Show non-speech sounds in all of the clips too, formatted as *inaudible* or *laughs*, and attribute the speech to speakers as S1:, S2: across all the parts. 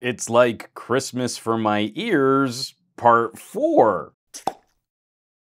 S1: It's like Christmas for my ears, part four.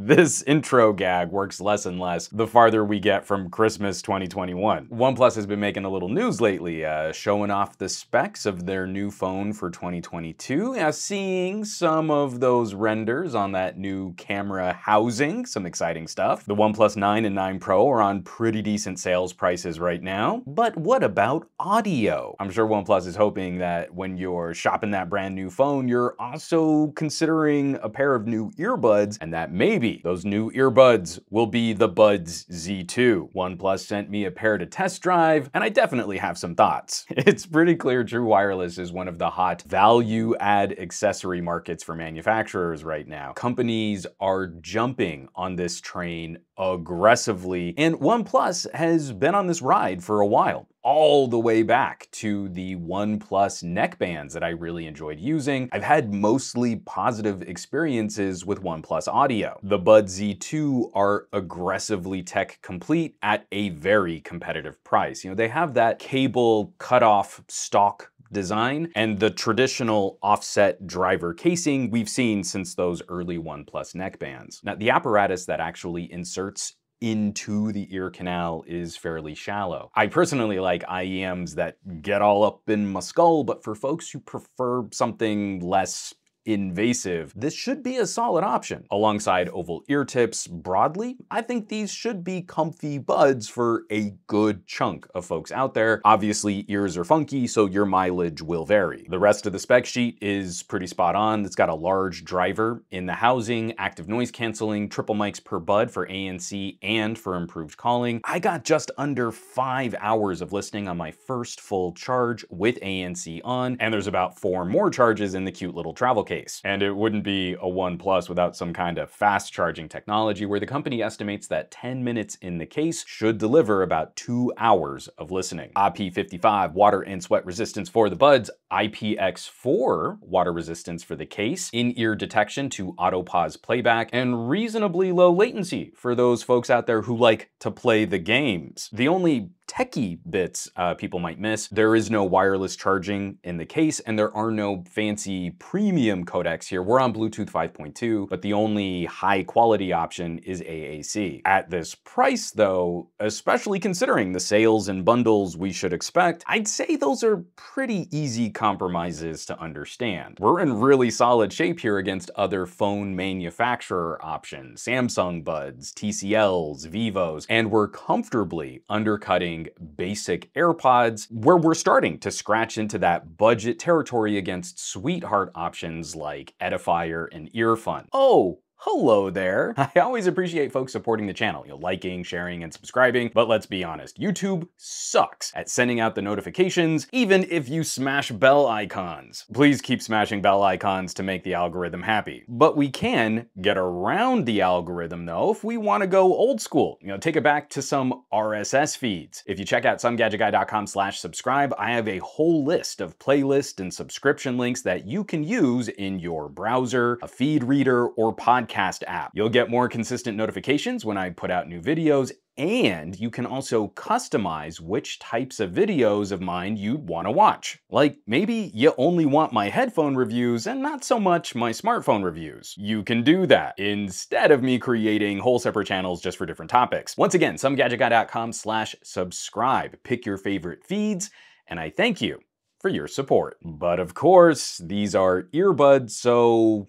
S1: This intro gag works less and less the farther we get from Christmas 2021. OnePlus has been making a little news lately, uh, showing off the specs of their new phone for 2022. Now, uh, seeing some of those renders on that new camera housing, some exciting stuff. The OnePlus 9 and 9 Pro are on pretty decent sales prices right now. But what about audio? I'm sure OnePlus is hoping that when you're shopping that brand new phone, you're also considering a pair of new earbuds, and that maybe Maybe those new earbuds will be the Buds Z2. OnePlus sent me a pair to test drive, and I definitely have some thoughts. *laughs* It's pretty clear True Wireless is one of the hot value add accessory markets for manufacturers right now. Companies are jumping on this train aggressively, and OnePlus has been on this ride for a while all the way back to the OnePlus neckbands that I really enjoyed using. I've had mostly positive experiences with OnePlus audio. The Bud Z2 are aggressively tech complete at a very competitive price. You know, they have that cable cutoff stock design and the traditional offset driver casing we've seen since those early OnePlus neckbands. Now, the apparatus that actually inserts into the ear canal is fairly shallow. I personally like IEMs that get all up in my skull, but for folks who prefer something less invasive, this should be a solid option. Alongside oval ear tips broadly, I think these should be comfy buds for a good chunk of folks out there. Obviously, ears are funky, so your mileage will vary. The rest of the spec sheet is pretty spot on. It's got a large driver in the housing, active noise canceling, triple mics per bud for ANC and for improved calling. I got just under five hours of listening on my first full charge with ANC on, and there's about four more charges in the cute little travel case and it wouldn't be a OnePlus without some kind of fast charging technology where the company estimates that 10 minutes in the case should deliver about two hours of listening. IP55 water and sweat resistance for the buds, IPX4 water resistance for the case, in-ear detection to auto pause playback, and reasonably low latency for those folks out there who like to play the games. The only techie bits uh, people might miss. There is no wireless charging in the case, and there are no fancy premium codecs here. We're on Bluetooth 5.2, but the only high quality option is AAC. At this price though, especially considering the sales and bundles we should expect, I'd say those are pretty easy compromises to understand. We're in really solid shape here against other phone manufacturer options, Samsung Buds, TCLs, Vivos, and we're comfortably undercutting basic AirPods, where we're starting to scratch into that budget territory against sweetheart options like Edifier and Earfun. Oh, Hello there. *laughs* I always appreciate folks supporting the channel, you know, liking, sharing, and subscribing, but let's be honest, YouTube sucks at sending out the notifications, even if you smash bell icons. Please keep smashing bell icons to make the algorithm happy. But we can get around the algorithm though if we wanna go old school, you know, take it back to some RSS feeds. If you check out somegadgetguy.com slash subscribe, I have a whole list of playlist and subscription links that you can use in your browser, a feed reader, or podcast podcast app. You'll get more consistent notifications when I put out new videos and you can also customize which types of videos of mine you'd want to watch. Like maybe you only want my headphone reviews and not so much my smartphone reviews. You can do that instead of me creating whole separate channels just for different topics. Once again, somegadgetguy.com slash subscribe. Pick your favorite feeds and I thank you for your support. But of course, these are earbuds, so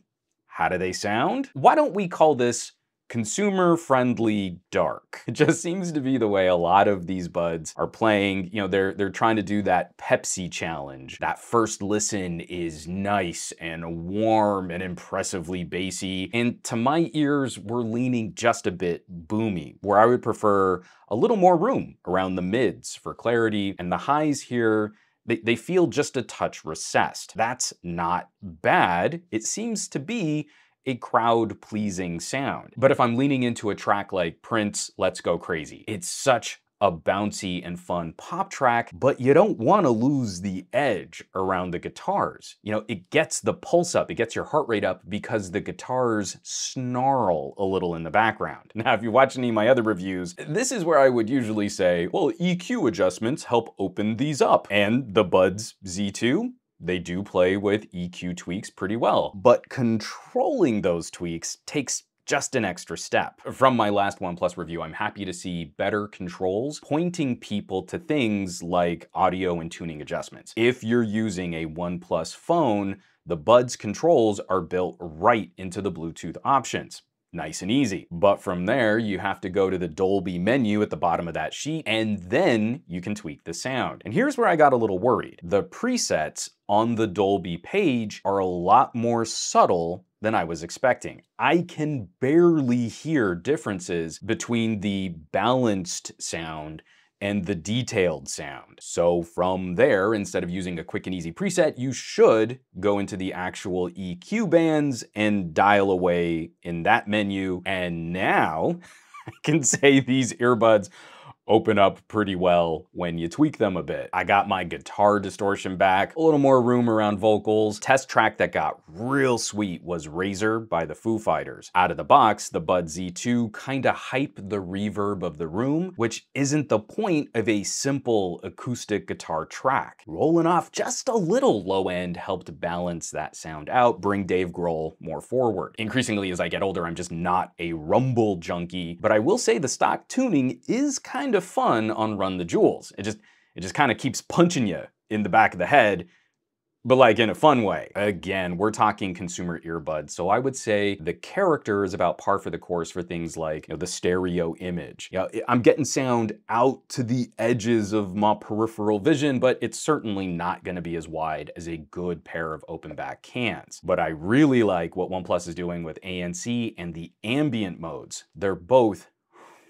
S1: how do they sound? Why don't we call this consumer friendly dark. *laughs* It just seems to be the way a lot of these buds are playing. You know, they're they're trying to do that Pepsi challenge. That first listen is nice and warm and impressively bassy. And to my ears, we're leaning just a bit boomy, where I would prefer a little more room around the mids for clarity and the highs here they, they feel just a touch recessed. That's not bad. It seems to be a crowd pleasing sound. But if I'm leaning into a track like Prince, Let's Go Crazy, it's such a bouncy and fun pop track, but you don't want to lose the edge around the guitars. You know, it gets the pulse up, it gets your heart rate up because the guitars snarl a little in the background. *laughs* Now, if you watch any of my other reviews, this is where I would usually say, well, EQ adjustments help open these up. And the Buds Z2, they do play with EQ tweaks pretty well. But controlling those tweaks takes just an extra step. From my last OnePlus review, I'm happy to see better controls pointing people to things like audio and tuning adjustments. If you're using a OnePlus phone, the Buds controls are built right into the Bluetooth options. Nice and easy. But from there, you have to go to the Dolby menu at the bottom of that sheet, and then you can tweak the sound. And here's where I got a little worried. The presets on the Dolby page are a lot more subtle than I was expecting. I can barely hear differences between the balanced sound and the detailed sound. So from there, instead of using a quick and easy preset, you should go into the actual EQ bands and dial away in that menu. And now *laughs* I can say these earbuds open up pretty well when you tweak them a bit. I got my guitar distortion back, a little more room around vocals. Test track that got real sweet was Razor by the Foo Fighters. Out of the box, the Bud Z2 kinda hype the reverb of the room, which isn't the point of a simple acoustic guitar track. Rolling off just a little low end helped balance that sound out, bring Dave Grohl more forward. Increasingly as I get older, I'm just not a rumble junkie, but I will say the stock tuning is kind of of fun on Run the Jewels. It just, it just kind of keeps punching you in the back of the head, but like in a fun way. Again, we're talking consumer earbuds, so I would say the character is about par for the course for things like you know, the stereo image. You know, I'm getting sound out to the edges of my peripheral vision, but it's certainly not gonna be as wide as a good pair of open back cans. But I really like what OnePlus is doing with ANC and the ambient modes. They're both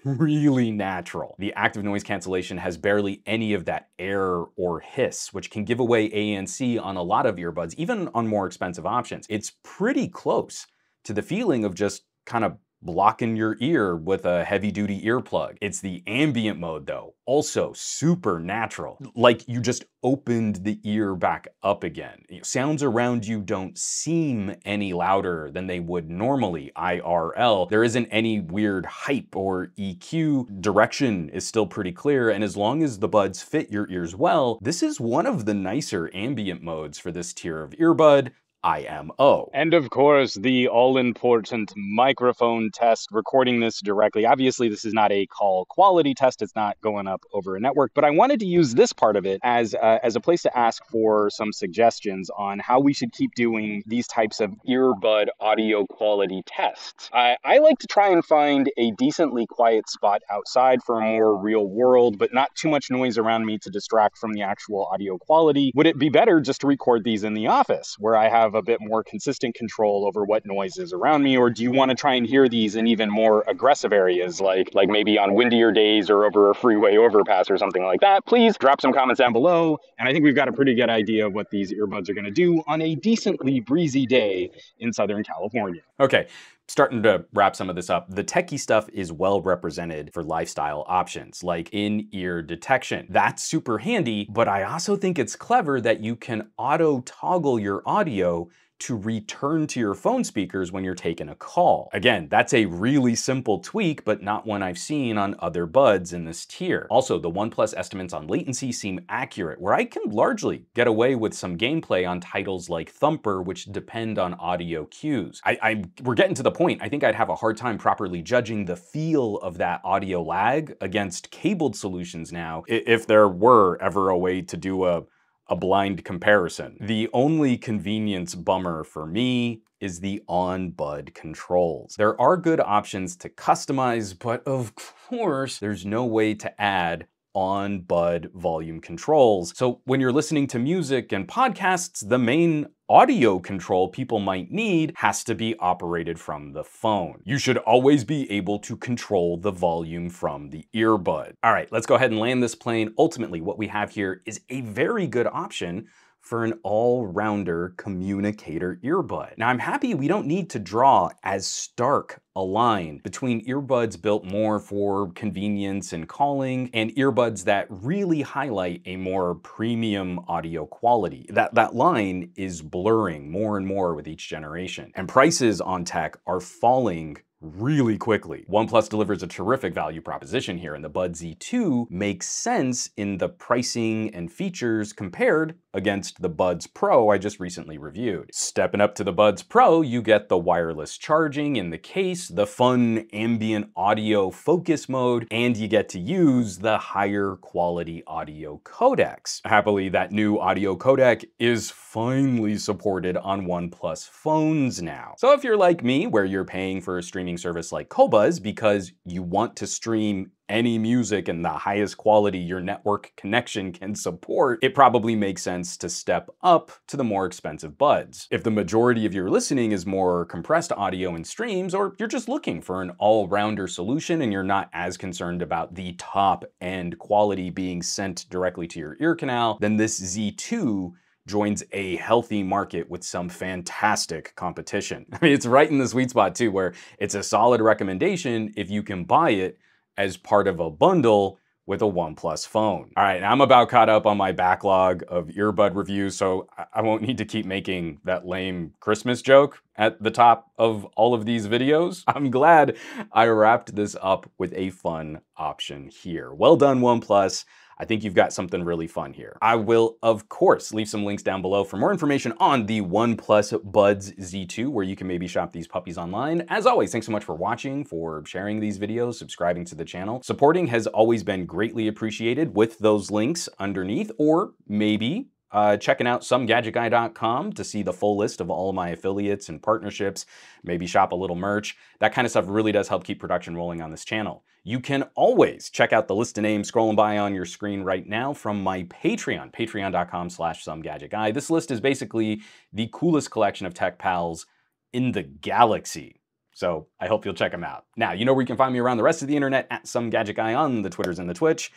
S1: really natural. The active noise cancellation has barely any of that air or hiss, which can give away ANC on a lot of earbuds, even on more expensive options. It's pretty close to the feeling of just kind of blocking your ear with a heavy duty earplug. It's the ambient mode though, also super natural. Like you just opened the ear back up again. Sounds around you don't seem any louder than they would normally, IRL. There isn't any weird hype or EQ. Direction is still pretty clear, and as long as the buds fit your ears well, this is one of the nicer ambient modes for this tier of earbud. IMO. And of course, the all important microphone test, recording this directly. Obviously, this is not a call quality test, it's not going up over a network, but I wanted to use this part of it as, uh, as a place to ask for some suggestions on how we should keep doing these types of earbud audio quality tests. I, I like to try and find a decently quiet spot outside for a more real world, but not too much noise around me to distract from the actual audio quality. Would it be better just to record these in the office where I have have a bit more consistent control over what noise is around me, or do you want to try and hear these in even more aggressive areas, like like maybe on windier days or over a freeway overpass or something like that? Please drop some comments down below, and I think we've got a pretty good idea of what these earbuds are going to do on a decently breezy day in Southern California. Okay, starting to wrap some of this up, the techie stuff is well represented for lifestyle options, like in-ear detection. That's super handy, but I also think it's clever that you can auto toggle your audio to return to your phone speakers when you're taking a call. Again, that's a really simple tweak, but not one I've seen on other buds in this tier. Also, the OnePlus estimates on latency seem accurate, where I can largely get away with some gameplay on titles like Thumper, which depend on audio cues. I, I, we're getting to the point, I think I'd have a hard time properly judging the feel of that audio lag against cabled solutions now, if there were ever a way to do a a blind comparison. The only convenience bummer for me is the on-bud controls. There are good options to customize, but of course, there's no way to add on bud volume controls. So when you're listening to music and podcasts, the main audio control people might need has to be operated from the phone. You should always be able to control the volume from the earbud. All right, let's go ahead and land this plane. Ultimately, what we have here is a very good option for an all-rounder communicator earbud. Now I'm happy we don't need to draw as stark a line between earbuds built more for convenience and calling and earbuds that really highlight a more premium audio quality. That, that line is blurring more and more with each generation. And prices on tech are falling really quickly. OnePlus delivers a terrific value proposition here and the Bud Z2 makes sense in the pricing and features compared against the Buds Pro I just recently reviewed. Stepping up to the Buds Pro, you get the wireless charging in the case, the fun ambient audio focus mode, and you get to use the higher quality audio codecs. Happily, that new audio codec is finally supported on OnePlus phones now. So if you're like me, where you're paying for a streaming service like Cobuz because you want to stream any music and the highest quality your network connection can support, it probably makes sense to step up to the more expensive buds. If the majority of your listening is more compressed audio and streams, or you're just looking for an all-rounder solution and you're not as concerned about the top end quality being sent directly to your ear canal, then this Z2 joins a healthy market with some fantastic competition. *laughs* I mean, it's right in the sweet spot too, where it's a solid recommendation if you can buy it, as part of a bundle with a OnePlus phone. All right, I'm about caught up on my backlog of earbud reviews, so I won't need to keep making that lame Christmas joke at the top of all of these videos. *laughs* I'm glad I wrapped this up with a fun option here. Well done, OnePlus. I think you've got something really fun here. I will, of course, leave some links down below for more information on the OnePlus Buds Z2, where you can maybe shop these puppies online. As always, thanks so much for watching, for sharing these videos, subscribing to the channel. Supporting has always been greatly appreciated with those links underneath, or maybe uh, checking out somegadgetguy.com to see the full list of all of my affiliates and partnerships, maybe shop a little merch. That kind of stuff really does help keep production rolling on this channel. You can always check out the list of names scrolling by on your screen right now from my Patreon, patreon.com slash somegadgetguy. This list is basically the coolest collection of tech pals in the galaxy. So I hope you'll check them out. Now, you know where you can find me around the rest of the internet at Some Gadget Guy on the Twitters and the Twitch,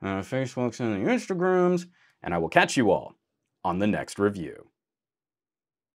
S1: uh, Facebooks and the Instagrams and I will catch you all on the next review.